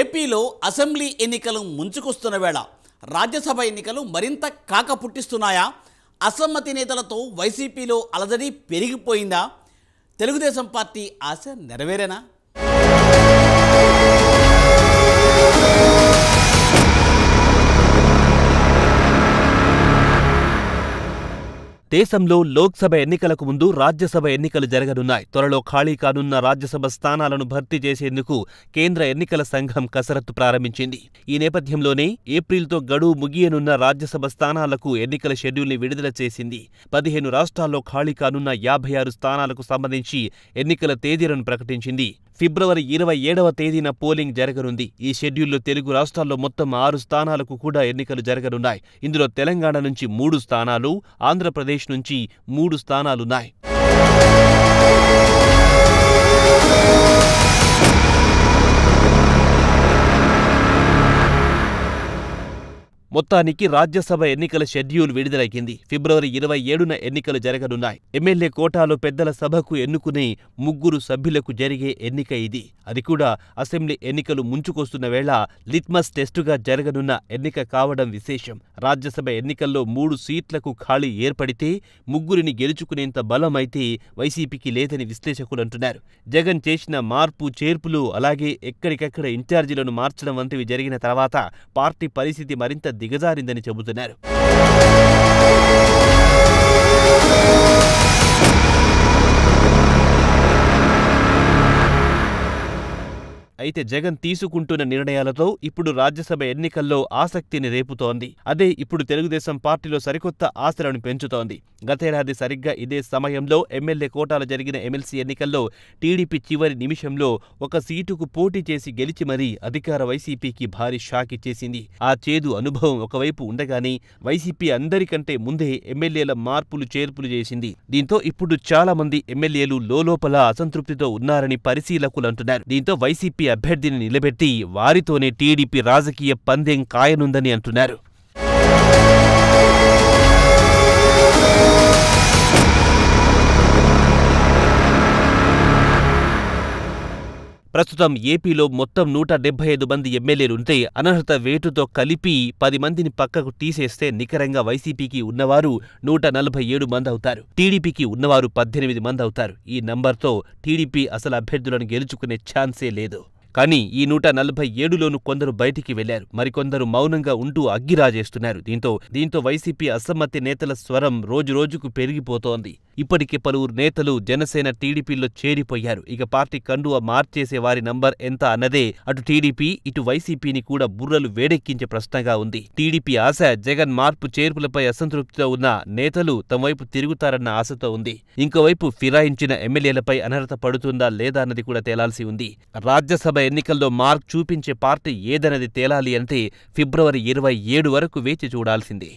ఏపీలో అసెంబ్లీ ఎన్నికలు ముంచుకొస్తున్న వేళ రాజ్యసభ ఎన్నికలు మరింత కాక పుట్టిస్తున్నాయా అసమ్మతి నేతలతో వైసీపీలో అలజడి పెరిగిపోయిందా తెలుగుదేశం పార్టీ ఆశ నెరవేరేనా దేశంలో లోక్సభ ఎన్నికలకు ముందు రాజ్యసభ ఎన్నికలు జరగనున్నాయి త్వరలో ఖాళీ కానున్న రాజ్యసభ స్థానాలను భర్తీ చేసేందుకు కేంద్ర ఎన్నికల సంఘం కసరత్తు ప్రారంభించింది ఈ నేపథ్యంలోనే ఏప్రిల్తో గడువు ముగియనున్న రాజ్యసభ స్థానాలకు ఎన్నికల షెడ్యూల్ని విడుదల చేసింది పదిహేను రాష్ట్రాల్లో ఖాళీ కానున్న యాభై ఆరు స్థానాలకు సంబంధించి ఎన్నికల తేదీలను ప్రకటించింది ఫిబ్రవరి ఇరవై ఏడవ తేదీన పోలింగ్ జరగనుంది ఈ షెడ్యూల్లో తెలుగు రాష్ట్రాల్లో మొత్తం ఆరు స్థానాలకు కూడా ఎన్నికలు జరగనున్నాయి ఇందులో తెలంగాణ నుంచి మూడు స్థానాలు ఆంధ్రప్రదేశ్ నుంచి మూడు స్థానాలున్నాయి మొత్తానికి రాజ్యసభ ఎన్నికల షెడ్యూల్ విడుదలైంది ఫిబ్రవరి ఇరవై ఏడున ఎన్నికలు జరగనున్నాయి ఎమ్మెల్యే కోటాలో పెద్దల సభకు ఎన్నుకుని ముగ్గురు సభ్యులకు జరిగే ఎన్నిక ఇది అది కూడా అసెంబ్లీ ఎన్నికలు ముంచుకొస్తున్న వేళ లిత్మస్ టెస్టుగా జరగనున్న ఎన్నిక కావడం విశేషం రాజ్యసభ ఎన్నికల్లో మూడు సీట్లకు ఖాళీ ఏర్పడితే ముగ్గురిని గెలుచుకునేంత బలం అయితే వైసీపీకి లేదని విశ్లేషకులు అంటున్నారు జగన్ చేసిన మార్పు చేర్పులు అలాగే ఎక్కడికక్కడ ఇన్ఛార్జీలను మార్చడం వంటివి జరిగిన తర్వాత పార్టీ పరిస్థితి మరింత దిగజారిందని చెబుతున్నారు అయితే జగన్ తీసుకుంటున్న నిర్ణయాలతో ఇప్పుడు రాజ్యసభ ఎన్నికల్లో ఆసక్తిని రేపుతోంది అదే ఇప్పుడు తెలుగుదేశం పార్టీలో సరికొత్త ఆశలను పెంచుతోంది గతేడాది సరిగ్గా ఇదే సమయంలో ఎమ్మెల్యే కోటాలు జరిగిన ఎమ్మెల్సీ ఎన్నికల్లో టీడీపీ చివరి నిమిషంలో ఒక సీటుకు పోటీ చేసి గెలిచి మరీ అధికార వైసీపీకి భారీ షాక్ ఇచ్చేసింది ఆ చేదు అనుభవం ఒకవైపు ఉండగానే వైసీపీ అందరికంటే ముందే ఎమ్మెల్యేల మార్పులు చేర్పులు చేసింది దీంతో ఇప్పుడు చాలా మంది ఎమ్మెల్యేలు లోపల అసంతృప్తితో ఉన్నారని పరిశీలకులు అంటున్నారు దీంతో వైసీపీ అభ్యర్థిని నిలబెట్టి వారితోనే టీడీపీ రాజకీయ పందెం కాయనుందని అంటున్నారు ప్రస్తుతం ఏపీలో మొత్తం నూట డెబ్బై ఐదు మంది ఎమ్మెల్యేలుంటే అనర్హత వేటుతో కలిపి పది మందిని పక్కకు తీసేస్తే నికరంగా వైసీపీకి ఉన్నవారు నూట నలభై ఏడు మంది అవుతారు టీడీపీకి ఉన్నవారు పద్దెనిమిది మంది అవుతారు ఈ నంబర్తో టీడీపీ అసలు అభ్యర్థులను గెలుచుకునే ఛాన్సే లేదు కానీ ఈ నూట నలభై ఏడులోనూ కొందరు బయటికి వెళ్లారు మరికొందరు మౌనంగా ఉంటూ అగ్గిరాజేస్తున్నారు దీంతో దీంతో వైసీపీ అసమ్మతి నేతల స్వరం రోజురోజుకు పెరిగిపోతోంది ఇప్పటికే పలువురు నేతలు జనసేన టీడీపీలో చేరిపోయారు ఇక పార్టీ కండువ మార్చేసే వారి నంబర్ ఎంత అన్నదే అటు టీడీపీ ఇటు వైసీపీని కూడా బుర్రలు వేడెక్కించే ప్రశ్నగా ఉంది టీడీపీ ఆశ జగన్ మార్పు చేర్పులపై అసంతృప్తితో ఉన్న నేతలు తమ వైపు తిరుగుతారన్న ఆశతో ఉంది ఇంకోవైపు ఫిరాయించిన ఎమ్మెల్యేలపై అనర్హత పడుతుందా లేదా అన్నది కూడా తేలాల్సి ఉంది రాజ్యసభ ఎన్నికల్లో మార్క్ చూపించే పార్టీ ఏదన్నది తేలాలి అంటే ఫిబ్రవరి ఇరవై ఏడు వరకు వేచి చూడాల్సిందే